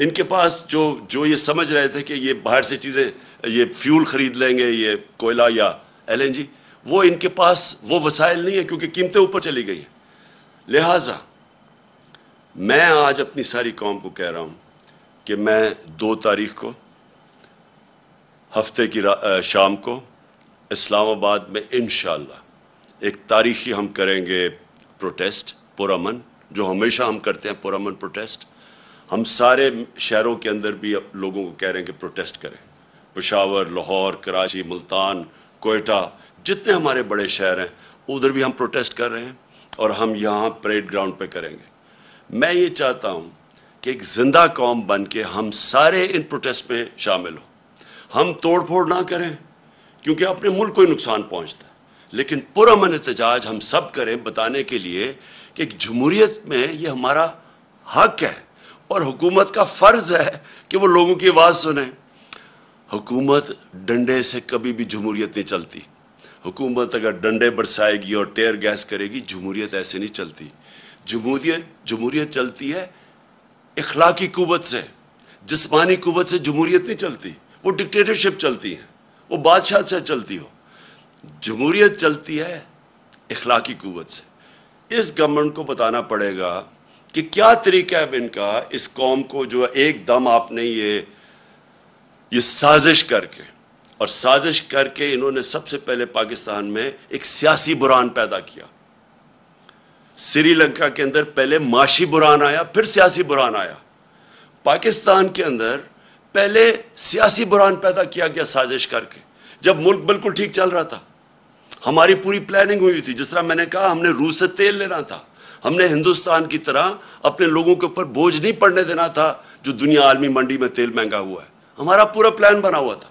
इनके पास जो जो ये समझ रहे थे कि ये बाहर से चीज़ें ये फ्यूल ख़रीद लेंगे ये कोयला या एलएनजी वो इनके पास वो वसाइल नहीं है क्योंकि कीमतें ऊपर चली गई हैं लिहाजा मैं आज अपनी सारी कौम को कह रहा हूँ कि मैं दो तारीख को हफ्ते की शाम को इस्लामाबाद में इन एक तारीखी हम करेंगे प्रोटेस्ट पुरमन जो हमेशा हम करते हैं पुरमन प्रोटेस्ट हम सारे शहरों के अंदर भी लोगों को कह रहे हैं कि प्रोटेस्ट करें पशावर लाहौर कराची मुल्तान कोयटा जितने हमारे बड़े शहर हैं उधर भी हम प्रोटेस्ट कर रहे हैं और हम यहाँ परेड ग्राउंड पे करेंगे मैं ये चाहता हूँ कि एक जिंदा कौम बन के हम सारे इन प्रोटेस्ट में शामिल हों हम तोड़ फोड़ ना करें क्योंकि अपने मुल्क को ही नुकसान पहुँचता है लेकिन पुरमन एहतजाज हम सब करें बताने के लिए कि जमहूरीत में ये हमारा हक है और हुकूमत का फ़र्ज़ है कि वो लोगों की आवाज़ सुने हुकूमत डंडे से कभी भी जमहूरियत नहीं चलती हुकूमत अगर डंडे बरसाएगी और टेयर गैस करेगी जमहूरियत ऐसे नहीं चलती जमहूरियत जमहूरियत चलती है इखलाकी कुत से जिसमानी कुत से जमहूरियत नहीं चलती वो डिक्टेटरशिप चलती है वो बादशाह से चलती हो जमहूरियत चलती है इखलाकी कुत से इस गवर्नमेंट को बताना पड़ेगा कि क्या तरीका है इनका इस कौम को जो एक दम आपने ये ये साजिश करके और साजिश करके इन्होंने सबसे पहले पाकिस्तान में एक सियासी बुरान पैदा किया श्रीलंका के अंदर पहले माशी बुरान आया फिर सियासी बुरान आया पाकिस्तान के अंदर पहले सियासी बुरान पैदा किया गया साजिश करके जब मुल्क बिल्कुल ठीक चल रहा था हमारी पूरी प्लानिंग हुई थी जिस तरह मैंने कहा हमने रूस से तेल लेना था हमने हिंदुस्तान की तरह अपने लोगों के ऊपर बोझ नहीं पड़ने देना था जो दुनिया आलमी मंडी में तेल महंगा हुआ है हमारा पूरा प्लान बना हुआ था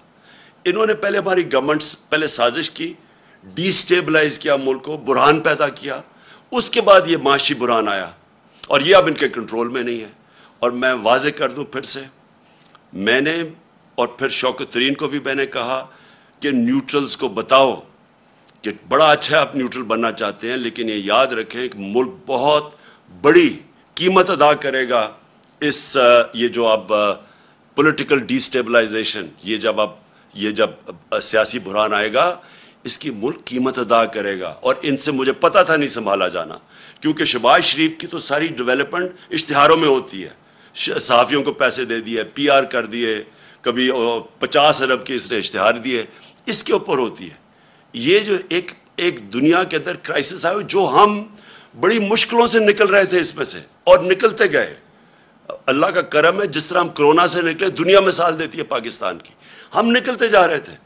इन्होंने पहले हमारी गवर्नमेंट पहले साजिश की डिस्टेबलाइज किया मुल्क को बुरहान पैदा किया उसके बाद ये माशी बुरहान आया और ये अब इनके कंट्रोल में नहीं है और मैं वाजे कर दूँ फिर से मैंने और फिर शौकत तरीन को भी मैंने कहा कि न्यूट्रल्स को बताओ कि बड़ा अच्छा आप न्यूट्रल बनना चाहते हैं लेकिन ये याद रखें कि मुल्क बहुत बड़ी कीमत अदा करेगा इस ये जो आप पॉलिटिकल डिस्टेबलाइजेशन ये जब आप ये जब सियासी बुरहान आएगा इसकी मुल्क कीमत अदा करेगा और इनसे मुझे पता था नहीं संभाला जाना क्योंकि शबाज शरीफ की तो सारी डेवलपमेंट इश्तहारों में होती है सहाफ़ियों को पैसे दे दिए पी आर कर दिए कभी पचास अरब के इसने इश्तहार दिए इसके ऊपर होती है ये जो एक एक दुनिया के अंदर क्राइसिस आया जो हम बड़ी मुश्किलों से निकल रहे थे इसमें से और निकलते गए अल्लाह का करम है जिस तरह हम कोरोना से निकले दुनिया मिसाल देती है पाकिस्तान की हम निकलते जा रहे थे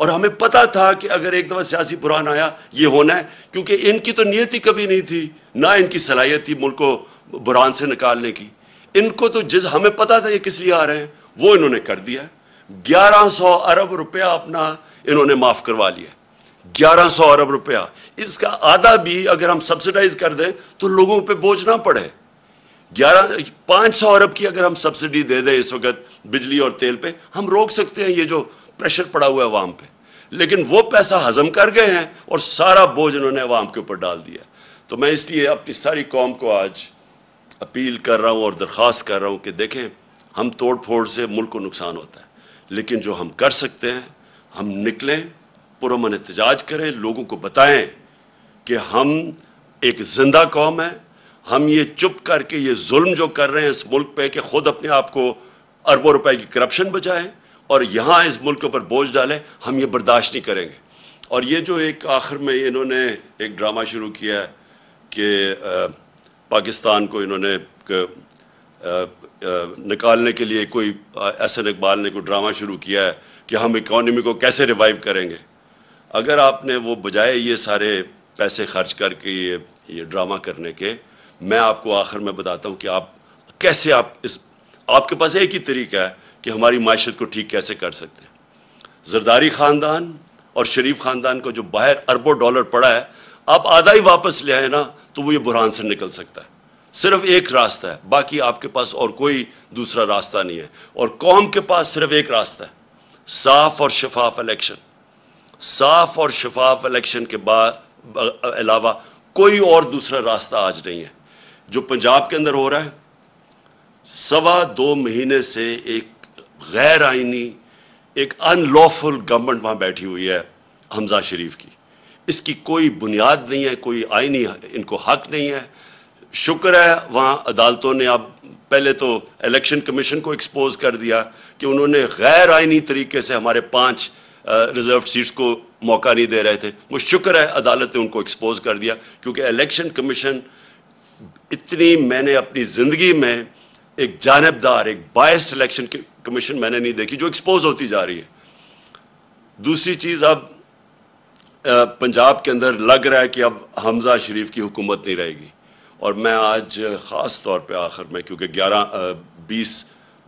और हमें पता था कि अगर एक दफ़ा सियासी बुरहान आया ये होना है क्योंकि इनकी तो नीयत ही कभी नहीं थी ना इनकी सलाहियत थी मुल्क को बुरहान से निकालने की इनको तो जिस हमें पता था ये किस लिए आ रहे हैं वो इन्होंने कर दिया ग्यारह सौ अरब रुपया अपना इन्होंने माफ़ करवा लिया ग्यारह सौ अरब रुपया इसका आधा भी अगर हम सब्सिडाइज कर दें तो लोगों पे बोझ ना पड़े ग्यारह पाँच सौ अरब की अगर हम सब्सिडी दे दें इस वक्त बिजली और तेल पे हम रोक सकते हैं ये जो प्रेशर पड़ा हुआ है वाम पे लेकिन वो पैसा हजम कर गए हैं और सारा बोझ उन्होंने वाम के ऊपर डाल दिया तो मैं इसलिए अपनी सारी कौम को आज अपील कर रहा हूँ और दरख्वास्त कर रहा हूँ कि देखें हम तोड़ फोड़ से मुल्क को नुकसान होता है लेकिन जो हम कर सकते हैं हम निकलें पुरमन एहतजाज करें लोगों को बताएं कि हम एक जिंदा कौम है हम ये चुप करके ये जुल्म जो कर रहे हैं इस मुल्क पे कि खुद अपने आप को अरबों रुपए की करप्शन बचाएं और यहाँ इस मुल्क पर बोझ डालें हम ये बर्दाश्त नहीं करेंगे और ये जो एक आखिर में इन्होंने एक ड्रामा शुरू किया है कि पाकिस्तान को इन्होंने निकालने के लिए कोई एन इकबाल ने कोई ड्रामा शुरू किया है कि हम इकॉनमी को कैसे रिवाइव करेंगे अगर आपने वो बजाय ये सारे पैसे खर्च करके ये ये ड्रामा करने के मैं आपको आखिर में बताता हूँ कि आप कैसे आप इस आपके पास एक ही तरीका है कि हमारी माशत को ठीक कैसे कर सकते हैं जरदारी ख़ानदान और शरीफ ख़ानदान को जो बाहर अरबों डॉलर पड़ा है आप आधा ही वापस ले आए ना तो वो ये बुरहान से निकल सकता है सिर्फ एक रास्ता है बाकी आपके पास और कोई दूसरा रास्ता नहीं है और कौम के पास सिर्फ एक रास्ता है साफ और शफाफ इलेक्शन साफ और शफाफ इलेक्शन के बाद अलावा कोई और दूसरा रास्ता आज नहीं है जो पंजाब के अंदर हो रहा है सवा दो महीने से एक गैर आइनी एक अनलॉफुल गवर्नमेंट वहाँ बैठी हुई है हमजा शरीफ की इसकी कोई बुनियाद नहीं है कोई आइनी इनको हक नहीं है शुक्र है वहाँ अदालतों ने अब पहले तो इलेक्शन कमीशन को एक्सपोज कर दिया कि उन्होंने गैर आइनी तरीके से हमारे पाँच रिजर्व सीट्स को मौका नहीं दे रहे थे वो शुक्र है अदालत ने उनको एक्सपोज कर दिया क्योंकि इलेक्शन कमीशन इतनी मैंने अपनी ज़िंदगी में एक जानबदार एक बायस इलेक्शन कमीशन मैंने नहीं देखी जो एक्सपोज होती जा रही है दूसरी चीज़ अब पंजाब के अंदर लग रहा है कि अब हमजा शरीफ की हुकूमत नहीं रहेगी और मैं आज ख़ास तौर पे आखिर में क्योंकि 11 बीस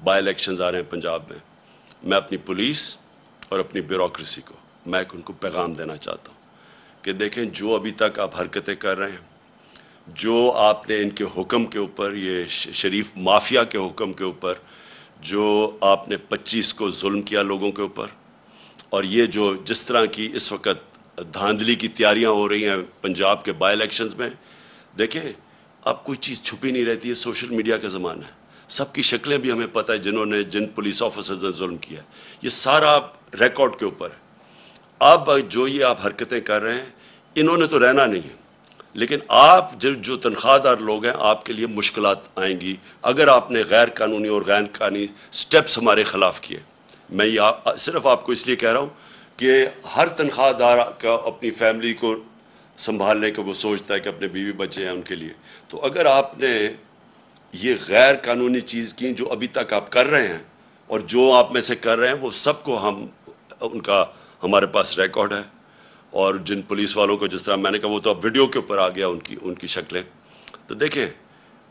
बाई इलेक्शन आ रहे हैं पंजाब में मैं अपनी पुलिस और अपनी ब्यूरोक्रेसी को मैं उनको पैगाम देना चाहता हूँ कि देखें जो अभी तक आप हरकतें कर रहे हैं जो आपने इनके हुक्म के ऊपर ये शरीफ माफिया के हुक्म के ऊपर जो आपने 25 को जुल्म किया लोगों के ऊपर और ये जो जिस तरह की इस वक्त धांधली की तैयारियां हो रही हैं पंजाब के बाई इलेक्शंस में देखें अब कोई चीज़ छुपी नहीं रहती है सोशल मीडिया का ज़माना है सबकी शक्लें भी हमें पता है जिन्होंने जिन पुलिस ऑफिसर्स ने जुल्म किया ये सारा आप रिकॉर्ड के ऊपर है अब जो ये आप हरकतें कर रहे हैं इन्होंने तो रहना नहीं है लेकिन आप जो जो तनख्वाहदार लोग हैं आपके लिए मुश्किल आएंगी अगर आपने गैर कानूनी और गैर कानूनी स्टेप्स हमारे ख़िलाफ़ किए मैं ये आप, सिर्फ आपको इसलिए कह रहा हूँ कि हर तनख्वाहदार का अपनी फैमिली को संभालने का वो सोचता है कि अपने बीवी बच्चे हैं उनके लिए तो अगर आपने ये गैर कानूनी चीज़ की जो अभी तक आप कर रहे हैं और जो आप में से कर रहे हैं वो सबको हम उनका हमारे पास रिकॉर्ड है और जिन पुलिस वालों को जिस तरह मैंने कहा वो तो अब वीडियो के ऊपर आ गया उनकी उनकी शक्लें तो देखें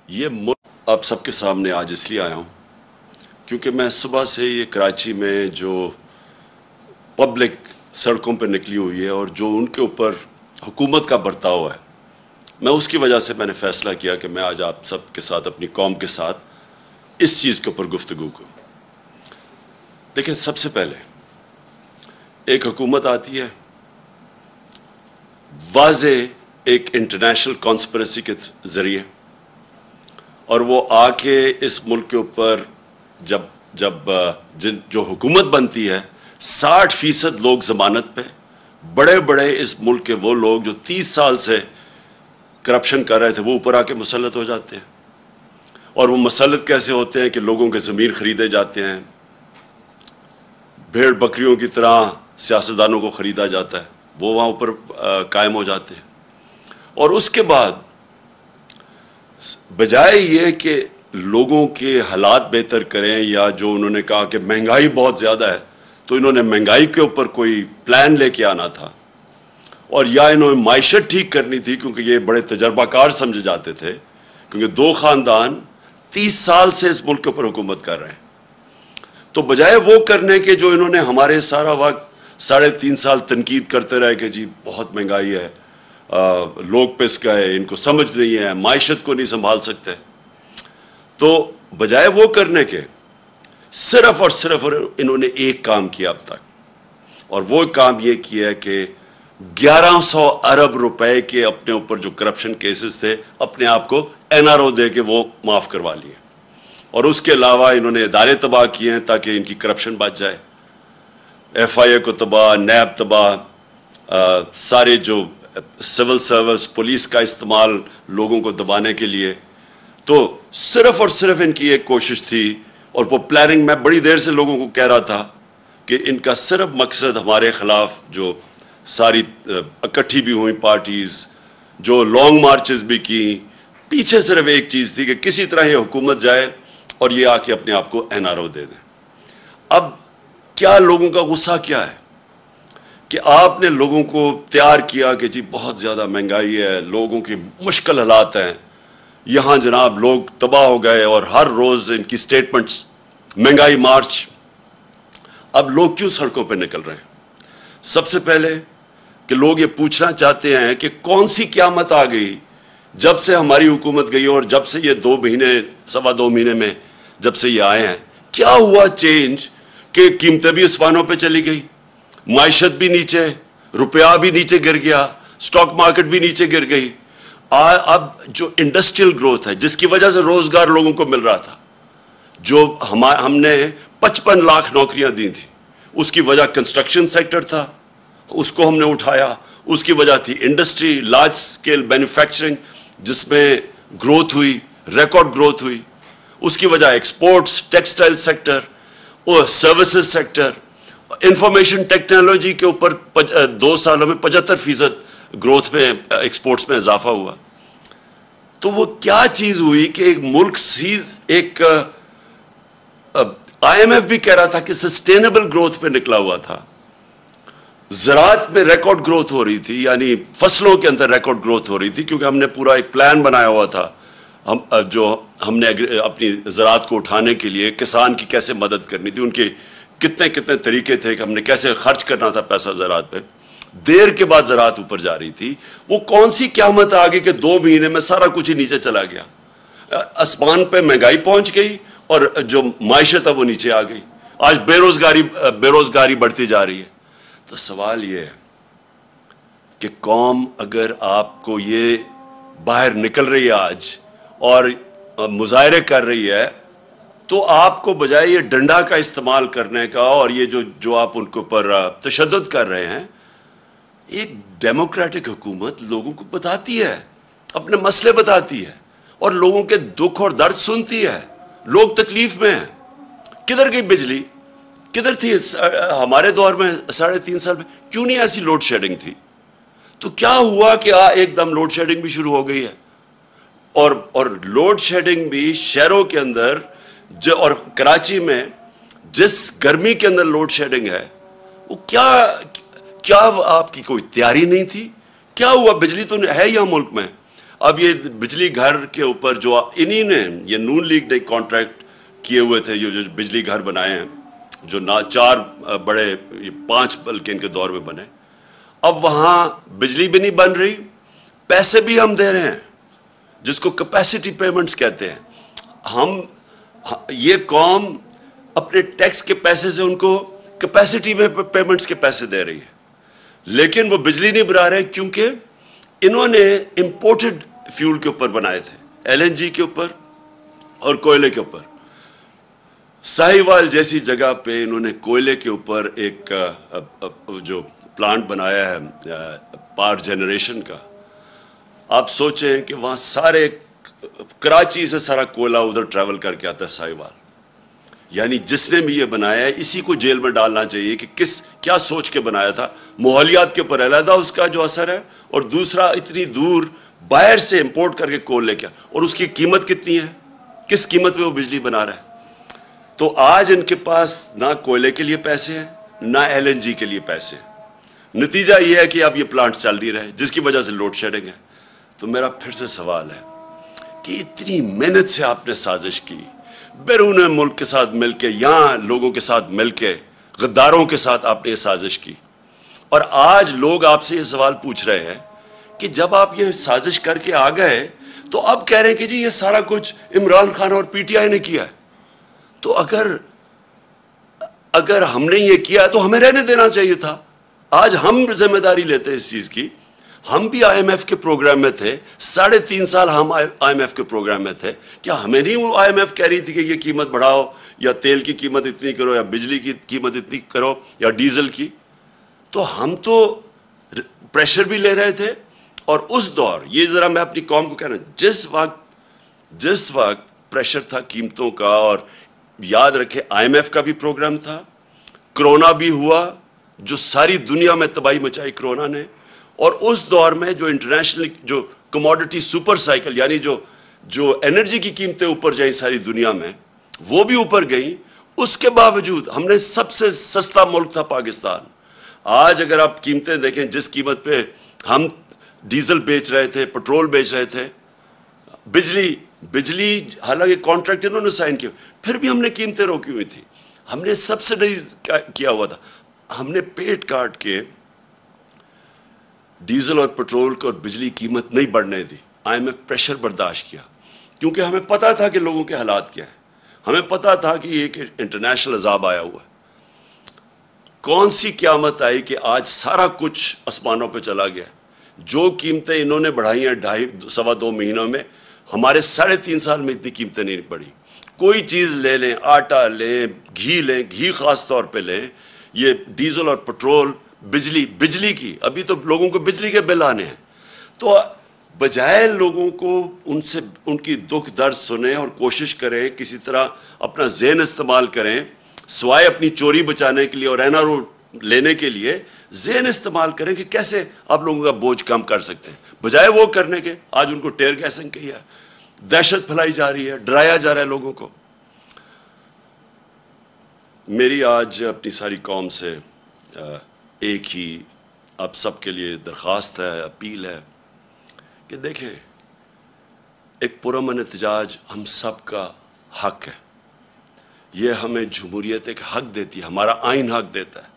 ये मुल्क आप सबके सामने आज इसलिए आया हूँ क्योंकि मैं सुबह से ये कराची में जो पब्लिक सड़कों पर निकली हुई है और जो उनके ऊपर हुकूमत का बर्ताव है मैं उसकी वजह से मैंने फ़ैसला किया कि मैं आज आप सब के साथ अपनी कौम के साथ इस चीज़ के ऊपर गुफ्तु करूँ देखें सबसे पहले एक हुकूमत आती है वाज एक इंटरनेशनल कॉन्स्परेसी के ज़रिए और वो आके इस मुल्क के ऊपर जब जब जिन जो हुकूमत बनती है साठ फीसद लोग ज़मानत पे बड़े बड़े इस मुल्क के वो लोग जो तीस साल से करप्शन कर रहे थे वो ऊपर आके मुसलत हो जाते हैं और वो मुसलत कैसे होते हैं कि लोगों के ज़मीर ख़रीदे जाते हैं भेड़ बकरियों की तरह सियासतदानों को ख़रीदा जाता है वो वहाँ ऊपर कायम हो जाते हैं और उसके बाद बजाय ये कि लोगों के हालात बेहतर करें या जो उन्होंने कहा कि महंगाई बहुत ज़्यादा है तो इन्होंने महंगाई के ऊपर कोई प्लान लेके आना था और या इन्होंने मायशत ठीक करनी थी क्योंकि ये बड़े तजर्बाकार समझे जाते थे क्योंकि दो ख़ानदान तीस साल से इस मुल्क के ऊपर हुकूमत कर रहे हैं तो बजाय वो करने के जो इन्होंने हमारे सारा वक्त साढ़े तीन साल तनकीद करते रहे कि जी बहुत महंगाई है आ, लोग पिस गए इनको समझ नहीं है मायशत को नहीं संभाल सकते तो बजाय वो करने के सिर्फ और सिर्फ इन्होंने एक काम किया अब तक और वो काम ये किया कि 1100 अरब रुपए के अपने ऊपर जो करप्शन केसेस थे अपने आप को एनआरओ दे के वो माफ़ करवा लिए और उसके अलावा इन्होंने इदारे तबाह किए हैं ताकि इनकी करप्शन बच जाए एफ आई ए को तबाह नैब तबाह सारे जो सिविल सर्विस पुलिस का इस्तेमाल लोगों को दबाने के लिए तो सिर्फ और सिर्फ इनकी एक कोशिश थी और वो प्लानिंग मैं बड़ी देर से लोगों को कह रहा था कि इनका सिर्फ मकसद हमारे ख़िलाफ़ जो सारी इकट्ठी भी हुई पार्टीज़ जो लॉन्ग मार्चेस भी की पीछे सिर्फ एक चीज़ थी कि किसी तरह ये हुकूमत जाए और ये आके अपने आप को एन आर ओ दे दें अब क्या लोगों का गुस्सा क्या है कि आपने लोगों को तैयार किया कि जी बहुत ज़्यादा महंगाई है लोगों की मुश्किल हालात हैं यहाँ जनाब लोग तबाह हो गए और हर रोज़ इनकी स्टेटमेंट्स महंगाई मार्च अब लोग क्यों सड़कों पर निकल रहे हैं सबसे पहले कि लोग ये पूछना चाहते हैं कि कौन सी क्यामत आ गई जब से हमारी हुकूमत गई और जब से ये दो महीने सवा दो महीने में जब से ये आए हैं क्या हुआ चेंज कि कीमतें भी आसमानों पे चली गई मायशत भी नीचे रुपया भी नीचे गिर गया स्टॉक मार्केट भी नीचे गिर गई आ, अब जो इंडस्ट्रियल ग्रोथ है जिसकी वजह से रोजगार लोगों को मिल रहा था जो हम हमने पचपन लाख नौकरियां दी थी उसकी वजह कंस्ट्रक्शन सेक्टर था उसको हमने उठाया उसकी वजह थी इंडस्ट्री लार्ज स्केल मैन्युफैक्चरिंग जिसमें ग्रोथ हुई रिकॉर्ड ग्रोथ हुई उसकी वजह एक्सपोर्ट्स टेक्सटाइल सेक्टर और सर्विसेज सेक्टर इंफॉर्मेशन टेक्नोलॉजी के ऊपर दो सालों में पचहत्तर फीसद ग्रोथ में एक्सपोर्ट्स में इजाफा हुआ तो वो क्या चीज़ हुई कि एक मुल्क सीज एक आईएमएफ भी कह रहा था कि सस्टेनेबल ग्रोथ पे निकला हुआ था ज़रात में रिकॉर्ड ग्रोथ हो रही थी यानी फसलों के अंदर रिकॉर्ड ग्रोथ हो रही थी क्योंकि हमने पूरा एक प्लान बनाया हुआ था हम जो हमने अपनी ज़रात को उठाने के लिए किसान की कैसे मदद करनी थी उनके कितने कितने तरीके थे कि हमने कैसे खर्च करना था पैसा ज़रात पर देर के बाद ज़रात ऊपर जा रही थी वो कौन सी क्यामत आ गई कि दो महीने में सारा कुछ ही नीचे चला गया आसमान पे महंगाई पहुंच गई और जो मायशत है वो नीचे आ गई आज बेरोज़गारी बेरोज़गारी बढ़ती जा रही है तो सवाल ये है कि कौम अगर आपको ये बाहर निकल रही है आज और मुजाहरे कर रही है तो आपको बजाय ये डंडा का इस्तेमाल करने का और ये जो जो आप उनके ऊपर तशद कर रहे हैं एक डेमोक्रेटिक हुकूमत लोगों को बताती है अपने मसले बताती है और लोगों के दुख और दर्द सुनती है लोग तकलीफ में हैं किधर गई बिजली किधर थी हमारे दौर में साढ़े तीन साल में क्यों नहीं ऐसी लोड शेडिंग थी तो क्या हुआ कि आ एकदम लोड शेडिंग भी शुरू हो गई है और और लोड शेडिंग भी शहरों के अंदर जो और कराची में जिस गर्मी के अंदर लोड शेडिंग है वो क्या क्या आपकी कोई तैयारी नहीं थी क्या हुआ बिजली तो है यहाँ मुल्क में अब ये बिजली घर के ऊपर जो इन्हीं ने ये नून लीग ने कॉन्ट्रैक्ट किए हुए थे जो जो बिजली घर बनाए हैं जो ना चार बड़े पांच बल्कि इनके दौर में बने अब वहाँ बिजली भी नहीं बन रही पैसे भी हम दे रहे हैं जिसको कैपेसिटी पेमेंट्स कहते हैं हम ये कॉम अपने टैक्स के पैसे से उनको कैपेसिटी में पेमेंट्स के पैसे दे रही है लेकिन वो बिजली नहीं बना रहे क्योंकि इन्होंने इम्पोर्टेड फ्यूल के ऊपर बनाए थे एलएनजी के ऊपर और कोयले के ऊपर साहिवाल जैसी जगह पे इन्होंने कोयले के ऊपर एक जो प्लांट बनाया है पावर जनरेशन का आप सोचे कि वहां सारे कराची से सारा कोयला उधर ट्रैवल करके आता है साहिवाल यानी जिसने भी ये बनाया है इसी को जेल में डालना चाहिए कि किस क्या सोच के बनाया था माहौलियात के ऊपर अलहदा उसका जो असर है और दूसरा इतनी दूर बाहर से इंपोर्ट करके कोल लेके और उसकी कीमत कितनी है किस कीमत में वो बिजली बना रहा है तो आज इनके पास ना कोयले के लिए पैसे हैं ना एल के लिए पैसे हैं नतीजा ये है कि अब ये प्लांट चल नहीं रहे जिसकी वजह से लोड शेडिंग है तो मेरा फिर से सवाल है कि इतनी मेहनत से आपने साजिश की बैरून मुल्क के साथ मिल के यहाँ लोगों के साथ मिल के गद्दारों के साथ आपने ये साजिश की और आज लोग आपसे ये सवाल पूछ रहे हैं कि जब आप ये साजिश करके आ गए तो अब कह रहे हैं कि जी ये सारा कुछ इमरान खान और पीटीआई ने किया है तो अगर अगर हमने ये किया तो हमें रहने देना चाहिए था आज हम जिम्मेदारी लेते हैं इस चीज़ की हम भी आईएमएफ के प्रोग्राम में थे साढ़े तीन साल हम आईएमएफ के प्रोग्राम में थे क्या हमें नहीं वो आईएमएफ कह रही थी कि ये कीमत बढ़ाओ या तेल की कीमत इतनी करो या बिजली की कीमत इतनी करो या डीजल की तो हम तो प्रेशर भी ले रहे थे और उस दौर ये ज़रा मैं अपनी कॉम को कहना जिस वक्त जिस वक्त प्रेशर था कीमतों का और याद रखे आई का भी प्रोग्राम था कोरोना भी हुआ जो सारी दुनिया में तबाही मचाई कोरोना ने और उस दौर में जो इंटरनेशनल जो कमोडिटी सुपर साइकिल यानी जो जो एनर्जी की कीमतें ऊपर जाई सारी दुनिया में वो भी ऊपर गई उसके बावजूद हमने सबसे सस्ता मुल्क था पाकिस्तान आज अगर आप कीमतें देखें जिस कीमत पे हम डीजल बेच रहे थे पेट्रोल बेच रहे थे बिजली बिजली हालांकि कॉन्ट्रैक्ट इन्होंने साइन किया फिर भी हमने कीमतें रोकी हुई थी हमने सब्सिडाइज किया हुआ था हमने पेट काट के डीजल और पेट्रोल और बिजली कीमत नहीं बढ़ने दी आईएमएफ प्रेशर बर्दाश्त किया क्योंकि हमें पता था कि लोगों के हालात क्या हैं हमें पता था कि एक इंटरनेशनल अजाब आया हुआ है कौन सी क्यामत आई कि आज सारा कुछ आसमानों पर चला गया जो कीमतें इन्होंने बढ़ाई हैं ढाई सवा दो महीनों में हमारे साढ़े तीन साल में इतनी कीमतें नहीं बढ़ी कोई चीज़ ले लें आटा लें घी लें घी खास तौर पे लें ये डीजल और पेट्रोल बिजली बिजली की अभी तो लोगों को बिजली के बिल आने हैं तो बजाय लोगों को उनसे उनकी दुख दर्द सुने और कोशिश करें किसी तरह अपना जेन इस्तेमाल करें सवाए अपनी चोरी बचाने के लिए और एन लेने के लिए जेन इस्तेमाल करें कि कैसे आप लोगों का बोझ कम कर सकते हैं बजाय वो करने के आज उनको टेर गैसिंग की है दहशत फैलाई जा रही है डराया जा रहा है लोगों को मेरी आज अपनी सारी कौम से आ, एक ही अब सब के लिए दरख्वास्त है अपील है कि देखें एक पुरमन एहतजाज हम सब का हक है ये हमें जमहूरियत एक हक देती है हमारा आइन हक देता है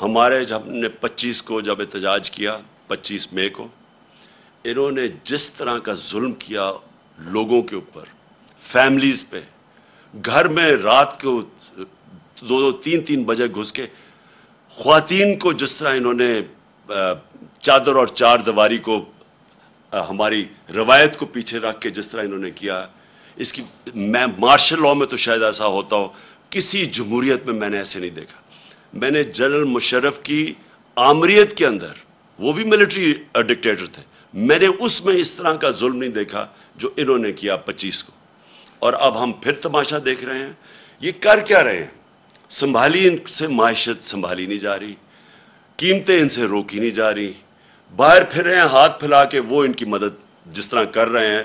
हमारे जब ने पच्चीस को जब एहतजाज किया पच्चीस मई को इन्होंने जिस तरह का जुल्म किया लोगों के ऊपर फैमिलीज़ पे घर में रात को दो दो तीन तीन बजे घुस के ख़वान को जिस तरह इन्होंने चादर और चार दवारी को हमारी रवायत को पीछे रख के जिस तरह इन्होंने किया इसकी मैं मार्शल लॉ में तो शायद ऐसा होता हो किसी जमहूरीत में मैंने ऐसे नहीं देखा मैंने जनरल मुशरफ की आमरीत के अंदर वो भी मिलिट्री डिक्टेटर थे मैंने उसमें इस तरह का जुल्म नहीं देखा जो इन्होंने किया पच्चीस को और अब हम फिर तमाशा देख रहे हैं ये कर क्या रहे हैं संभाली इनसे माशत संभाली नहीं जा रही कीमतें इनसे रोकी नहीं जा रही बाहर फिर रहे हैं हाथ फैला के वो इनकी मदद जिस तरह कर रहे हैं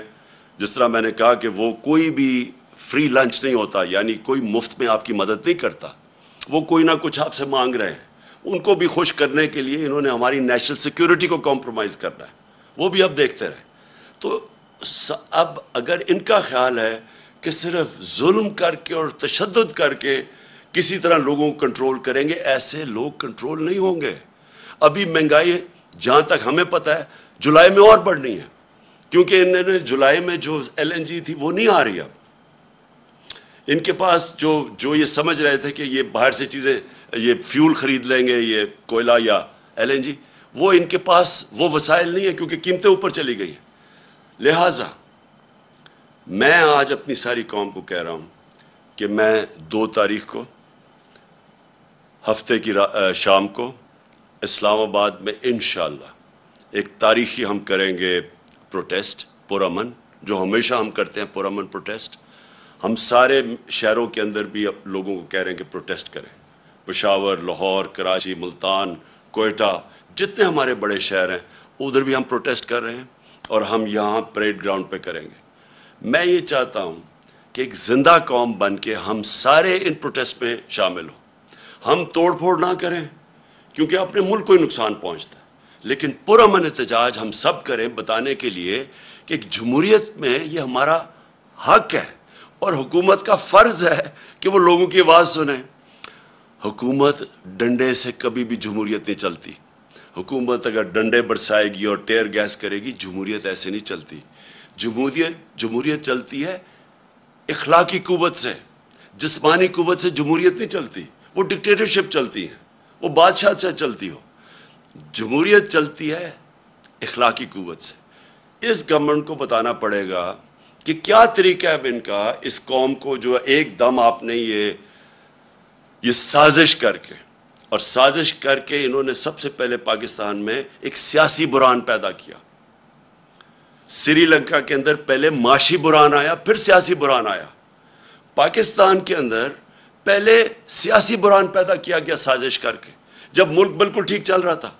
जिस तरह मैंने कहा कि वो कोई भी फ्री लंच नहीं होता यानी कोई मुफ्त में आपकी मदद नहीं करता वो कोई ना कुछ आपसे मांग रहे हैं उनको भी खुश करने के लिए इन्होंने हमारी नेशनल सिक्योरिटी को कॉम्प्रोमाइज़ करना है वो भी अब देखते रहे तो अब अगर इनका ख्याल है कि सिर्फ जुल्म करके और तशद करके किसी तरह लोगों को कंट्रोल करेंगे ऐसे लोग कंट्रोल नहीं होंगे अभी महंगाई जहां तक हमें पता है जुलाई में और बढ़नी है क्योंकि इन्होंने जुलाई में जो एलएनजी थी वो नहीं आ रही अब इनके पास जो जो ये समझ रहे थे कि ये बाहर से चीज़ें ये फ्यूल ख़रीद लेंगे ये कोयला या एलएनजी वो इनके पास वो वसाइल नहीं है क्योंकि कीमतें ऊपर चली गई हैं लिहाजा मैं आज अपनी सारी कौम को कह रहा हूं कि मैं दो तारीख को हफ्ते की शाम को इस्लामाबाद में इन एक तारीखी हम करेंगे प्रोटेस्ट पुरमन जो हमेशा हम करते हैं पुरमन प्रोटेस्ट हम सारे शहरों के अंदर भी अब लोगों को कह रहे हैं कि प्रोटेस्ट करें पशावर लाहौर कराची मुल्तान कोयटा जितने हमारे बड़े शहर हैं उधर भी हम प्रोटेस्ट कर रहे हैं और हम यहाँ परेड ग्राउंड पे करेंगे मैं ये चाहता हूँ कि एक जिंदा कौम बन के हम सारे इन प्रोटेस्ट में शामिल हों हम तोड़ फोड़ ना करें क्योंकि अपने मुल्क को ही नुकसान पहुंचता है लेकिन पुरमन एहतजाज हम सब करें बताने के लिए कि जमहूरीत में ये हमारा हक है और हुकूमत का फ़र्ज़ है कि वो लोगों की आवाज़ सुने हुकूमत डंडे से कभी भी जमहूरियत नहीं चलती हुकूमत अगर डंडे बरसाएगी और टेयर गैस करेगी जमहूरियत ऐसे नहीं चलती जमहूरियत जमहूरियत चलती है इखलाकी कुवत से जिसमानी कुवत से जमहूरियत नहीं चलती वो डिक्टेटरशिप चलती है वो बादशाह से चलती हो जमहूरियत चलती है इखलाकी क़वत से इस गवर्नमेंट को बताना पड़ेगा कि क्या तरीका है इनका इस कौम को जो एक दम आपने ये ये साजिश करके और साजिश करके इन्होंने सबसे पहले पाकिस्तान में एक सियासी बुरान पैदा किया श्रीलंका के अंदर पहले माशी बुरान आया फिर सियासी बुरान आया पाकिस्तान के अंदर पहले सियासी बुरान पैदा किया गया साजिश करके जब मुल्क बिल्कुल ठीक चल रहा था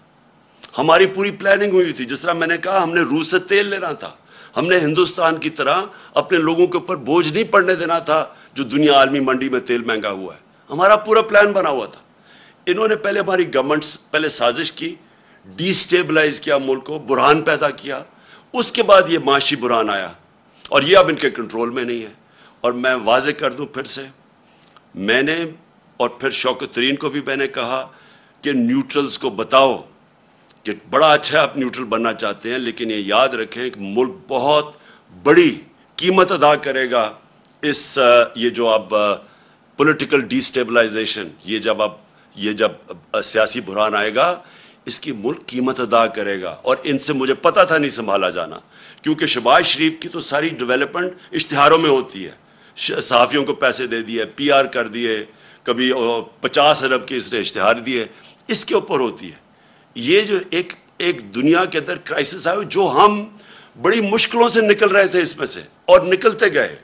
हमारी पूरी प्लानिंग हुई थी जिस तरह मैंने कहा हमने रूस से तेल लेना था हमने हिंदुस्तान की तरह अपने लोगों के ऊपर बोझ नहीं पड़ने देना था जो दुनिया आलमी मंडी में तेल महंगा हुआ है हमारा पूरा प्लान बना हुआ था इन्होंने पहले हमारी गवर्नमेंट पहले साजिश की डिस्टेबलाइज किया मुल्क को बुरहान पैदा किया उसके बाद ये माशी बुरहान आया और ये अब इनके कंट्रोल में नहीं है और मैं वाजे कर दूँ फिर से मैंने और फिर शौकत तरीन को भी मैंने कहा कि न्यूट्रल्स को बताओ कि बड़ा अच्छा आप न्यूट्रल बनना चाहते हैं लेकिन ये याद रखें कि मुल्क बहुत बड़ी कीमत अदा करेगा इस ये जो आप पॉलिटिकल डिस्टेबलाइजेशन ये जब आप ये जब सियासी बुरान आएगा इसकी मुल्क कीमत अदा करेगा और इनसे मुझे पता था नहीं संभाला जाना क्योंकि शबाज शरीफ की तो सारी डेवलपमेंट इश्तहारों में होती है सहाफ़ियों को पैसे दे दिए पी आर कर दिए कभी पचास अरब के इसने इश्तहार दिए इसके ऊपर होती है ये जो एक एक दुनिया के अंदर क्राइसिस आए जो हम बड़ी मुश्किलों से निकल रहे थे इसमें से और निकलते गए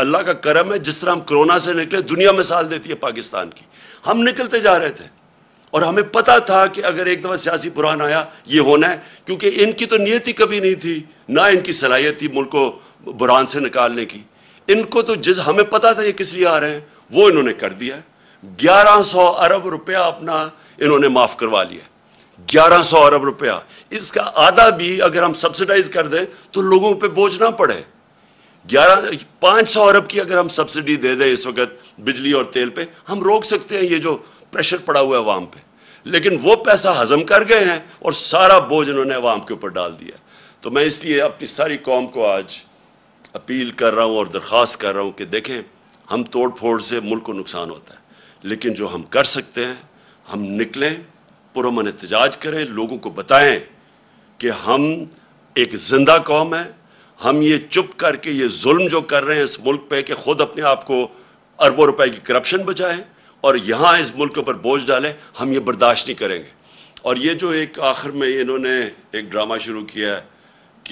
अल्लाह का करम है जिस तरह हम कोरोना से निकले दुनिया मिसाल देती है पाकिस्तान की हम निकलते जा रहे थे और हमें पता था कि अगर एक दफ़ा सियासी बुरहान आया ये होना है क्योंकि इनकी तो नीयत ही कभी नहीं थी ना इनकी सलाहियत थी मुल्क को बुरहान से निकालने की इनको तो जिस हमें पता था ये किस लिए आ रहे हैं वो इन्होंने कर दिया ग्यारह सौ अरब रुपया अपना इन्होंने माफ करवा लिया ग्यारह सौ अरब रुपया इसका आधा भी अगर हम सब्सिडाइज कर दें तो लोगों पे बोझ ना पड़े ग्यारह पांच सौ अरब की अगर हम सब्सिडी दे दें इस वक्त बिजली और तेल पे हम रोक सकते हैं ये जो प्रेशर पड़ा हुआ है अवाम पे लेकिन वो पैसा हजम कर गए हैं और सारा बोझ इन्होंने अवाम के ऊपर डाल दिया तो मैं इसलिए अपनी सारी कौम को आज अपील कर रहा हूँ और दरख्वास्त कर रहा हूँ कि देखें हम तोड़ फोड़ से मुल्क को नुकसान होता है लेकिन जो हम कर सकते हैं हम निकलें पुरमन एहतजाज करें लोगों को बताएं कि हम एक जिंदा कौम है हम ये चुप करके ये जुल्म जो कर रहे हैं इस मुल्क पे कि खुद अपने आप को अरबों रुपए की करप्शन बचाएं और यहाँ इस मुल्क पर बोझ डालें हम ये बर्दाश्त नहीं करेंगे और ये जो एक आखिर में इन्होंने एक ड्रामा शुरू किया है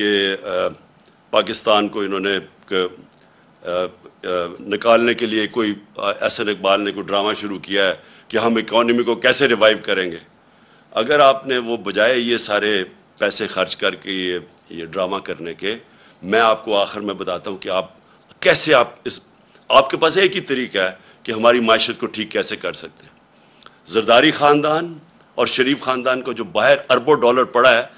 कि पाकिस्तान को इन्होंने निकालने के लिए कोई एहसन इकबाल ने कोई ड्रामा शुरू किया है कि हम इकॉनमी को कैसे रिवाइव करेंगे अगर आपने वो बजाय ये सारे पैसे खर्च करके ये ये ड्रामा करने के मैं आपको आखिर में बताता हूँ कि आप कैसे आप इस आपके पास एक ही तरीका है कि हमारी माशत को ठीक कैसे कर सकते हैं जरदारी ख़ानदान और शरीफ ख़ानदान को जो बाहर अरबों डॉलर पड़ा है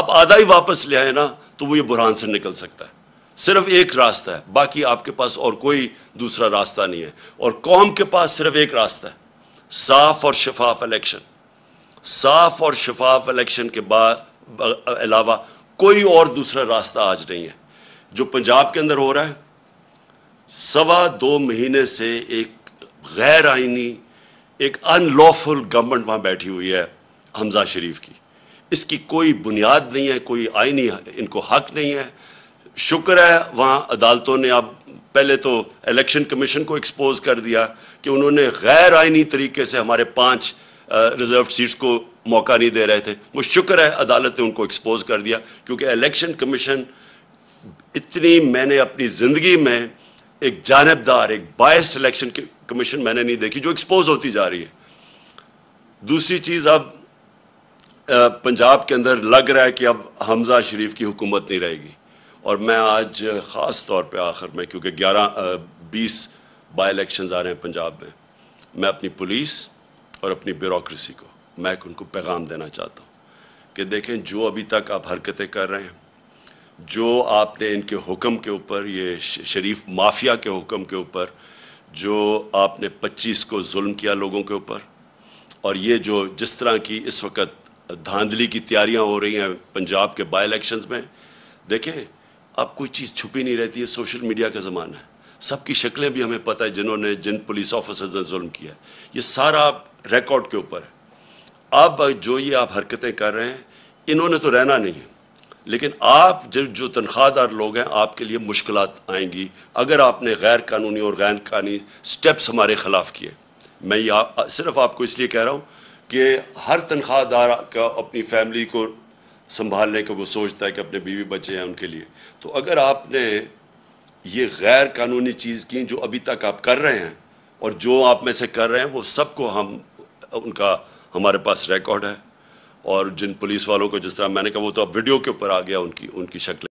आप आधा ही वापस ले आए ना तो वो ये बुरहान से निकल सकता है सिर्फ एक रास्ता है बाकी आपके पास और कोई दूसरा रास्ता नहीं है और कौम के पास सिर्फ एक रास्ता है साफ और शफाफ इलेक्शन साफ और शफाफ इलेक्शन के बाद अलावा कोई और दूसरा रास्ता आज नहीं है जो पंजाब के अंदर हो रहा है सवा दो महीने से एक गैर आइनी एक अनलॉफुल गवर्नमेंट वहाँ बैठी हुई है हमजा शरीफ की इसकी कोई बुनियाद नहीं है कोई आईनी इनको हक नहीं है शुक्र है वहाँ अदालतों ने अब पहले तो इलेक्शन कमीशन को एक्सपोज कर दिया कि उन्होंने गैर आइनी तरीके से हमारे पाँच रिजर्व सीट्स को मौका नहीं दे रहे थे वो शुक्र है अदालत ने उनको एक्सपोज कर दिया क्योंकि इलेक्शन कमीशन इतनी मैंने अपनी ज़िंदगी में एक जानबदार एक बायस इलेक्शन कमीशन मैंने नहीं देखी जो एक्सपोज होती जा रही है दूसरी चीज़ अब पंजाब के अंदर लग रहा है कि अब हमजा शरीफ की हुकूमत नहीं रहेगी और मैं आज ख़ास तौर पे आखिर में क्योंकि 11 बीस बाई इलेक्शन आ रहे हैं पंजाब में मैं अपनी पुलिस और अपनी ब्यूरोसी को मैं उनको पैगाम देना चाहता हूँ कि देखें जो अभी तक आप हरकतें कर रहे हैं जो आपने इनके हुक्म के ऊपर ये शरीफ माफिया के हुक्म के ऊपर जो आपने 25 को जुल्म किया लोगों के ऊपर और ये जो जिस तरह की इस वक्त धांधली की तैयारियां हो रही हैं पंजाब के बाई इलेक्शंस में देखें अब कोई चीज़ छुपी नहीं रहती है सोशल मीडिया का ज़माना है सबकी शक्लें भी हमें पता है जिन्होंने जिन पुलिस ऑफिसर्स ने जुल्म किया ये सारा रिकॉर्ड के ऊपर है अब जो ये आप हरकतें कर रहे हैं इन्होंने तो रहना नहीं है लेकिन आप जो जो तनख्वाहदार लोग हैं आपके लिए मुश्किल आएंगी अगर आपने गैर कानूनी और गैर कानूनी स्टेप्स हमारे ख़िलाफ़ किए मैं ये आप, सिर्फ आपको इसलिए कह रहा हूँ कि हर तनख्वाह दार का अपनी फैमिली को संभालने का वो सोचता है कि अपने बीवी बच्चे हैं उनके लिए तो अगर आपने ये गैर कानूनी चीज़ की जो अभी तक आप कर रहे हैं और जो आप में से कर रहे हैं वो सबको हम उनका हमारे पास रिकॉर्ड है और जिन पुलिस वालों को जिस तरह मैंने कहा वो तो अब वीडियो के ऊपर आ गया उनकी उनकी शक्ल